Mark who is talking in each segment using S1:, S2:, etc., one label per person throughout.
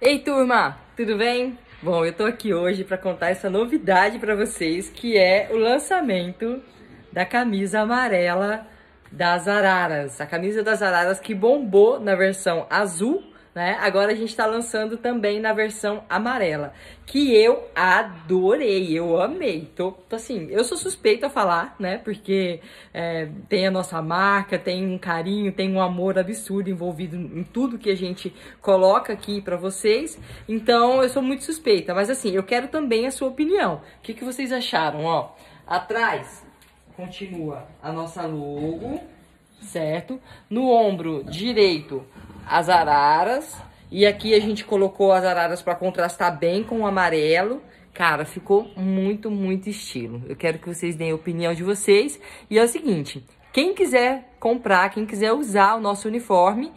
S1: Ei turma, tudo bem? Bom, eu tô aqui hoje para contar essa novidade para vocês, que é o lançamento da camisa amarela das araras. A camisa das araras que bombou na versão azul né? Agora a gente tá lançando também na versão amarela, que eu adorei, eu amei. Tô, tô assim, eu sou suspeita a falar, né? Porque é, tem a nossa marca, tem um carinho, tem um amor absurdo envolvido em tudo que a gente coloca aqui para vocês. Então eu sou muito suspeita, mas assim, eu quero também a sua opinião. O que, que vocês acharam, ó? Atrás continua a nossa logo, certo? No ombro direito as araras. E aqui a gente colocou as araras para contrastar bem com o amarelo. Cara, ficou muito, muito estilo. Eu quero que vocês deem a opinião de vocês. E é o seguinte, quem quiser comprar, quem quiser usar o nosso uniforme,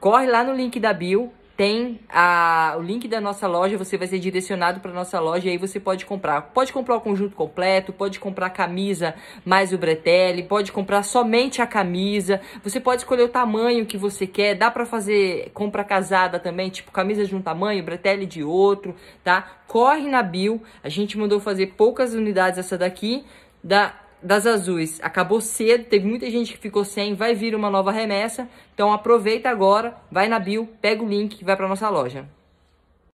S1: corre lá no link da bio, tem a, o link da nossa loja, você vai ser direcionado para nossa loja e aí você pode comprar. Pode comprar o conjunto completo, pode comprar a camisa mais o bretelle, pode comprar somente a camisa. Você pode escolher o tamanho que você quer. Dá para fazer compra casada também, tipo camisa de um tamanho, bretelle de outro, tá? Corre na bio. A gente mandou fazer poucas unidades essa daqui da das azuis acabou cedo, teve muita gente que ficou sem, vai vir uma nova remessa. Então aproveita agora, vai na bio, pega o link e vai para nossa loja.